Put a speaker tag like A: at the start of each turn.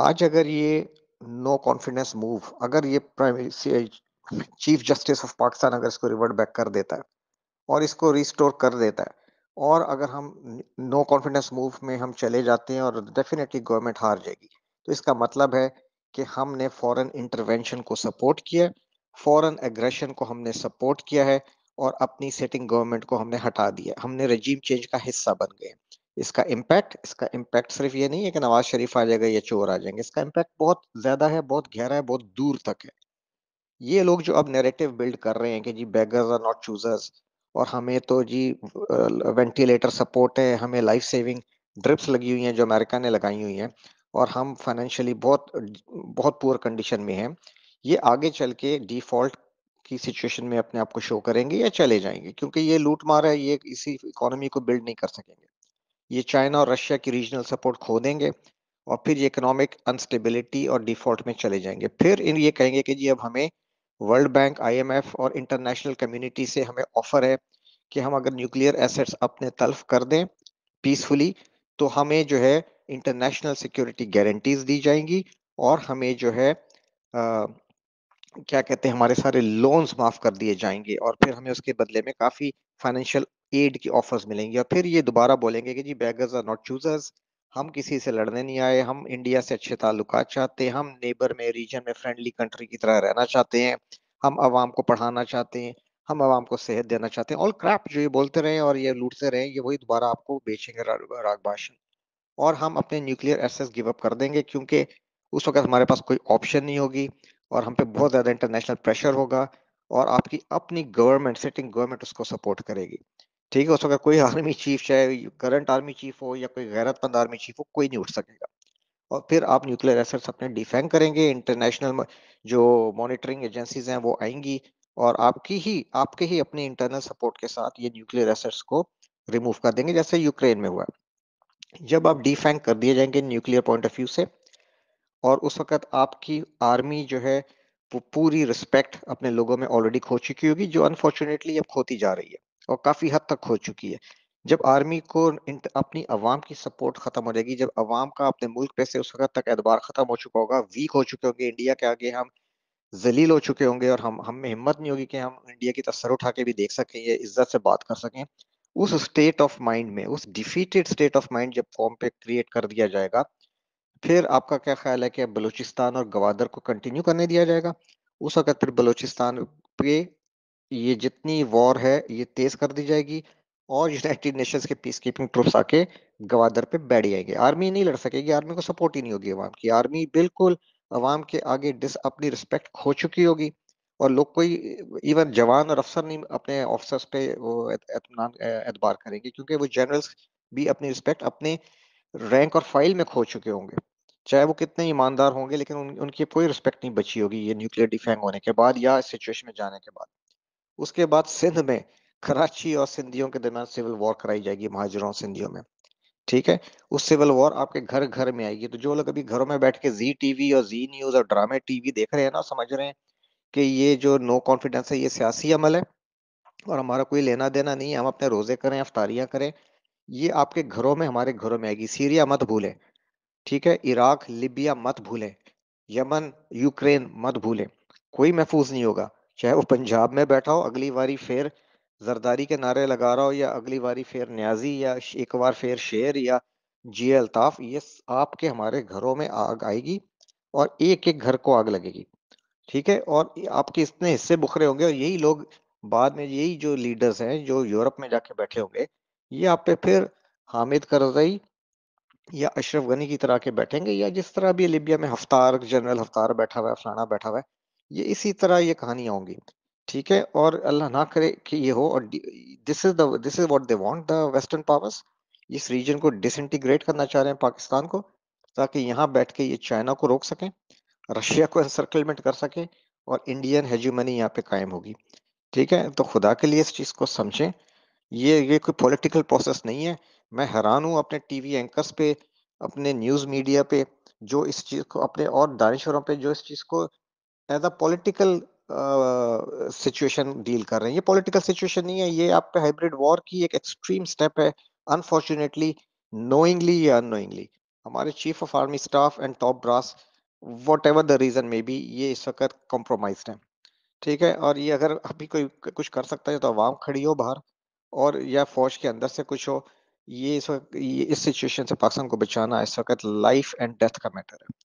A: आज अगर ये नो कॉन्फिडेंस मूव अगर ये चीफ जस्टिस ऑफ पाकिस्तान अगर इसको रिवर्ट बैक कर देता है और इसको रिस्टोर कर देता है और अगर हम नो कॉन्फिडेंस मूव में हम चले जाते हैं और डेफिनेटली गवर्नमेंट हार जाएगी तो इसका मतलब है कि हमने फॉरेन इंटरवेंशन को सपोर्ट किया फॉरेन एग्रेशन को हमने सपोर्ट किया है और अपनी सेटिंग गवर्नमेंट को हमने हटा दिया हमने रजीम चेंज का हिस्सा बन गए इसका इम्पैक्ट इसका इम्पैक्ट सिर्फ ये नहीं है कि नवाज शरीफ आ जाएगा या चोर आ जाएंगे इसका इम्पैक्ट बहुत ज्यादा है बहुत गहरा है बहुत दूर तक है ये लोग जो अब नेरेटिव बिल्ड कर रहे हैं कि जी बैगर्स आर नॉट चूजर्स और हमें तो जी वेंटिलेटर सपोर्ट है हमें लाइफ सेविंग ड्रिप्स लगी हुई हैं जो अमेरिका ने लगाई हुई हैं और हम फाइनेंशियली बहुत बहुत पुअर कंडीशन में हैं ये आगे चल के डिफॉल्ट की सिचुएशन में अपने आप को शो करेंगे या चले जाएंगे क्योंकि ये लूट मार है ये इसी इकोनॉमी को बिल्ड नहीं कर सकेंगे ये चाइना और रशिया की रीजनल सपोर्ट खो देंगे और फिर ये इकोनॉमिक अनस्टेबिलिटी और डिफॉल्ट में चले जाएंगे फिर इन ये कहेंगे कि जी अब हमें वर्ल्ड बैंक आईएमएफ और इंटरनेशनल कम्युनिटी से हमें ऑफर है कि हम अगर न्यूक्लियर एसेट्स अपने तल्फ कर दें पीसफुली तो हमें जो है इंटरनेशनल सिक्योरिटी गारंटीज दी जाएंगी और हमें जो है आ, क्या कहते हैं हमारे सारे लोन्स माफ कर दिए जाएंगे और फिर हमें उसके बदले में काफ़ी फाइनेंशियल एड की ऑफर्स मिलेंगी और फिर ये दोबारा बोलेंगे कि जी बैगर्स आर नॉट चूजर्स हम किसी से लड़ने नहीं आए हम इंडिया से अच्छे ताल्लुक चाहते हैं हम नेबर में रीजन में फ्रेंडली कंट्री की तरह रहना चाहते हैं हम आवाम को पढ़ाना चाहते हैं हम आवाम को सेहत देना चाहते हैं और क्रैप जो ये बोलते रहे और ये लूटते रहे ये वही दोबारा आपको बेचेंगे राग भाषण और हम अपने न्यूक्लियर एसेस गिव अप कर देंगे क्योंकि उस वक्त हमारे पास कोई ऑप्शन नहीं होगी और हम पे बहुत ज़्यादा इंटरनेशनल प्रेशर होगा और आपकी अपनी गवर्नमेंट सिटिंग गवर्नमेंट उसको सपोर्ट करेगी ठीक है उस वक्त कोई आर्मी चीफ चाहे करंट आर्मी चीफ हो या कोई गैरतमंद आर्मी चीफ हो कोई नहीं उठ सकेगा और फिर आप न्यूक्लियर एसेट्स अपने डिफेंड करेंगे इंटरनेशनल जो मॉनिटरिंग एजेंसीज हैं वो आएंगी और आपकी ही आपके ही अपने इंटरनल सपोर्ट के साथ ये न्यूक्लियर एसेट्स को रिमूव कर देंगे जैसे यूक्रेन में हुआ जब आप डिफेंड कर दिए जाएंगे न्यूक्लियर पॉइंट ऑफ व्यू से और उस वक्त आपकी आर्मी जो है वो पूरी रिस्पेक्ट अपने लोगों में ऑलरेडी खो चुकी होगी जो अनफॉर्चुनेटली अब खोती जा रही है और काफ़ी हद तक हो चुकी है जब आर्मी को अपनी अवाम की सपोर्ट खत्म हो जाएगी जब अवाम का अपने मुल्क पे से उस वक्त तक एतबार खत्म हो चुका होगा वीक हो चुके होंगे इंडिया के आगे हम जलील हो चुके होंगे और हम हमें हिम्मत नहीं होगी कि हम इंडिया की तस्सर उठा के भी देख सकें या इज्जत से बात कर सकें उस स्टेट ऑफ माइंड में उस डिफीटेड स्टेट ऑफ माइंड जब फॉर्म पे क्रिएट कर दिया जाएगा फिर आपका क्या ख्याल है कि बलूचिस्तान और गवादर को कंटिन्यू करने दिया जाएगा उस वक्त फिर बलूचिस्तान पे ये जितनी वॉर है ये तेज कर दी जाएगी और यूनाइटेड नेशंस के पीस कीपिंग ट्रुप्स आके गवादर पे बैठ जाएंगे आर्मी नहीं लड़ सकेगी आर्मी को सपोर्ट ही नहीं होगी अवाम की आर्मी बिल्कुल अवाम के आगे डिस अपनी रिस्पेक्ट खो चुकी होगी और लोग कोई इवन जवान और अफसर नहीं अपने ऑफिसर्स पे वो एतमान एतबार करेंगे क्योंकि वो जनरल्स भी अपनी रिस्पेक्ट अपने रैंक और फाइल में खो चुके होंगे चाहे वो कितने ईमानदार होंगे लेकिन उन, उनकी कोई रिस्पेक्ट नहीं बची होगी ये न्यूक्लियर डिफेंग होने के बाद या सिचुएशन में जाने के बाद उसके बाद सिंध में कराची और सिंधियों के दरमियान सिविल वॉर कराई जाएगी महाजरों सिंधियों में ठीक है उस सिविल वॉर आपके घर घर में आएगी तो जो लोग अभी घरों में बैठ के जी टीवी और जी न्यूज और ड्रामे टीवी देख रहे हैं ना समझ रहे हैं कि ये जो नो कॉन्फिडेंस है ये सियासी अमल है और हमारा कोई लेना देना नहीं है हम अपने रोजे करें अफ्तारियां करें ये आपके घरों में हमारे घरों में आएगी सीरिया मत भूलें ठीक है इराक लिबिया मत भूलें यमन यूक्रेन मत भूलें कोई महफूज नहीं होगा चाहे वो पंजाब में बैठा हो अगली बारी फिर जरदारी के नारे लगा रहा हो या अगली बारी फिर न्याजी या एक बार फिर शेर या जी अल्ताफ ये आपके हमारे घरों में आग आएगी और एक एक घर को आग लगेगी ठीक है और आपके इतने हिस्से बुखरे होंगे और यही लोग बाद में यही जो लीडर्स हैं जो यूरोप में जाके बैठे होंगे ये आप पे फिर हामिद करजई या अशरफ गनी की तरह के बैठेंगे या जिस तरह भी लिबिया में हफ्तार जनरल हफ्तार बैठा हुआ है फलाना बैठा हुआ है ये इसी तरह ये कहानियां होंगी ठीक है और अल्लाह ना करे कि ये हो और this is this is what they want the western powers इस रीजन को डिसइंटीग्रेट करना चाह रहे हैं पाकिस्तान को ताकि यहाँ बैठ के ये चाइना को रोक सकें रशिया को सर्कलमेंट कर सकें और इंडियन हेजुमनी यहाँ पे कायम होगी ठीक है तो खुदा के लिए इस चीज़ को समझें ये ये कोई पॉलिटिकल प्रोसेस नहीं है मैं हैरान हूँ अपने टीवी एंकर्स पे अपने न्यूज़ मीडिया पे जो इस चीज़ को अपने और दानश्वरों पे जो इस चीज़ को as a political situation deal कर रहे हैं ये पॉलिटिकल सिचुएशन नहीं है ये आपका हाइब्रिड वॉर की एक एक्सट्रीम स्टेप है अनफॉर्चुनेटली नोइंगली या अनोइंगली हमारे chief of army staff and top brass whatever the reason may be ये इस वक्त कॉम्प्रोमाइज है ठीक है और ये अगर अभी कोई कुछ कर सकता है तो आवाम खड़ी हो बाहर और या फौज के अंदर से कुछ हो ये इस वक्त ये इस सिचुएशन से पाकिस्तान को बचाना इस वक्त लाइफ एंड डेथ का मैटर है